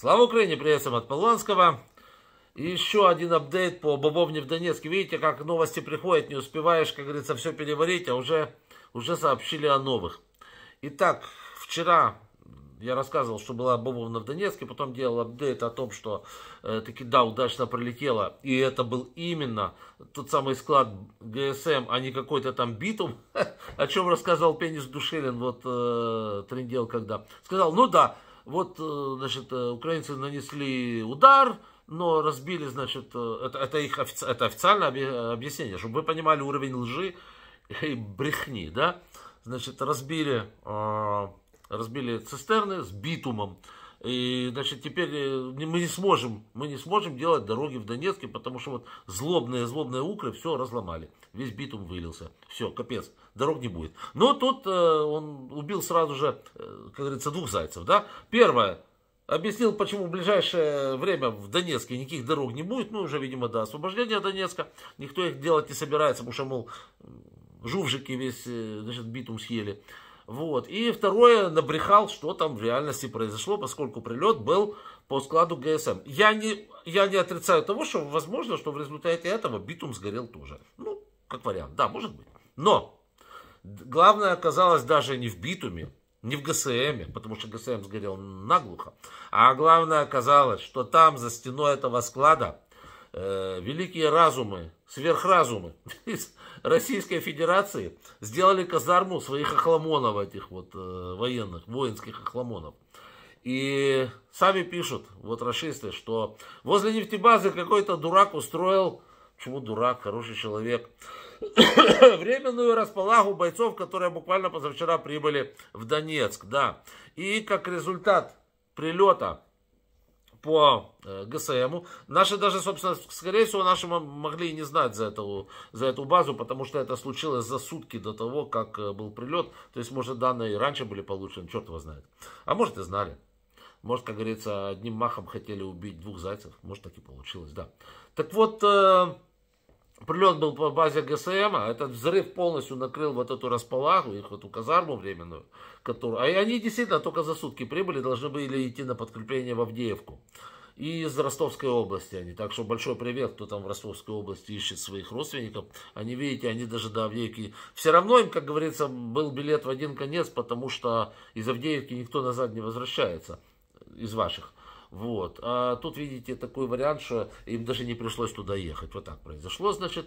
Слава Украине, приветствуем от Полонского. еще один апдейт по Бобовне в Донецке. Видите, как новости приходят, не успеваешь, как говорится, все переварить, а уже, уже сообщили о новых. Итак, вчера я рассказывал, что была Бобовна в Донецке, потом делал апдейт о том, что э, таки да, удачно пролетела. И это был именно тот самый склад ГСМ, а не какой-то там битум, о чем рассказал Пенис Душилин, вот э, трендел когда. Сказал, ну да, вот, э, значит, э, украинцы нанесли удар, но разбили, значит, э, это, это их офици это официальное объяснение, чтобы вы понимали уровень лжи и брехни, да. Значит, разбили, разбили цистерны с битумом. И, значит, теперь э, мы не сможем, мы не сможем делать дороги в Донецке, потому что вот злобные, злобные укры все разломали. Весь битум вылился. Все, капец, дорог не будет. Но тут э, он убил сразу же, э, как говорится, двух зайцев, да? Первое, объяснил, почему в ближайшее время в Донецке никаких дорог не будет, ну, уже, видимо, до освобождения Донецка. Никто их делать не собирается, потому что, мол, жувжики весь, э, значит, битум съели. Вот. И второе, набрехал, что там в реальности произошло, поскольку прилет был по складу ГСМ. Я не, я не отрицаю того, что возможно, что в результате этого битум сгорел тоже. Ну, как вариант, да, может быть. Но главное оказалось даже не в битуме, не в ГСМ, потому что ГСМ сгорел наглухо. А главное оказалось, что там за стеной этого склада э, великие разумы сверхразумы из Российской Федерации сделали казарму своих охламонов, этих вот э, военных, воинских охламонов. И сами пишут, вот расисты, что возле нефтебазы какой-то дурак устроил, почему дурак, хороший человек, временную располагу бойцов, которые буквально позавчера прибыли в Донецк, да. И как результат прилета по э, ГСМу. Наши даже, собственно, скорее всего, наши могли и не знать за эту, за эту базу, потому что это случилось за сутки до того, как э, был прилет. То есть, может, данные раньше были получены, черт его знает. А может, и знали. Может, как говорится, одним махом хотели убить двух зайцев. Может, так и получилось, да. Так вот, э, Прилет был по базе ГСМ, а этот взрыв полностью накрыл вот эту располагу, их эту казарму временную, которую... А они действительно только за сутки прибыли, должны были идти на подкрепление в Авдеевку. И из Ростовской области они. Так что большой привет, кто там в Ростовской области ищет своих родственников. Они, видите, они даже до Авдеевки... Все равно им, как говорится, был билет в один конец, потому что из Авдеевки никто назад не возвращается, из ваших. Вот. А тут, видите, такой вариант, что им даже не пришлось туда ехать. Вот так произошло, значит.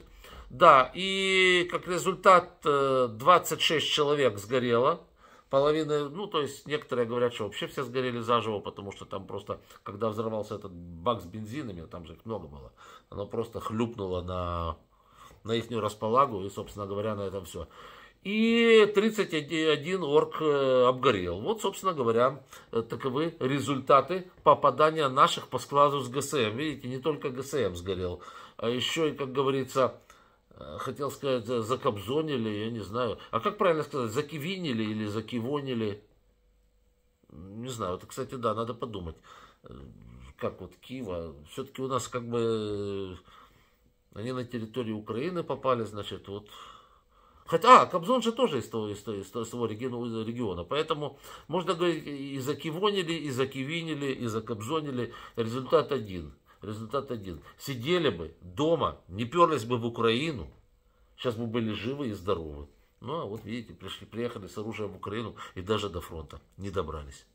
Да, и как результат 26 э, человек сгорело. Половина, ну, то есть некоторые говорят, что вообще все сгорели заживо, потому что там просто, когда взорвался этот бак с бензинами, там же их много было, оно просто хлюпнуло на, на их располагу, и, собственно говоря, на этом все и 31 орк э, обгорел. Вот, собственно говоря, э, таковы результаты попадания наших по складу с ГСМ. Видите, не только ГСМ сгорел, а еще и, как говорится, э, хотел сказать, закобзонили, я не знаю. А как правильно сказать, закивинили или закивонили? Не знаю, это, кстати, да, надо подумать. Как вот Кива. все-таки у нас как бы они на территории Украины попали, значит, вот Хотя, а, Кобзон же тоже из того, из того, из того региона, региона. Поэтому можно говорить, и закивонили, и закивинили, и закобзонили. Результат один. Результат один. Сидели бы дома, не перлись бы в Украину, сейчас бы были живы и здоровы. Ну, а вот видите, пришли, приехали с оружием в Украину и даже до фронта не добрались.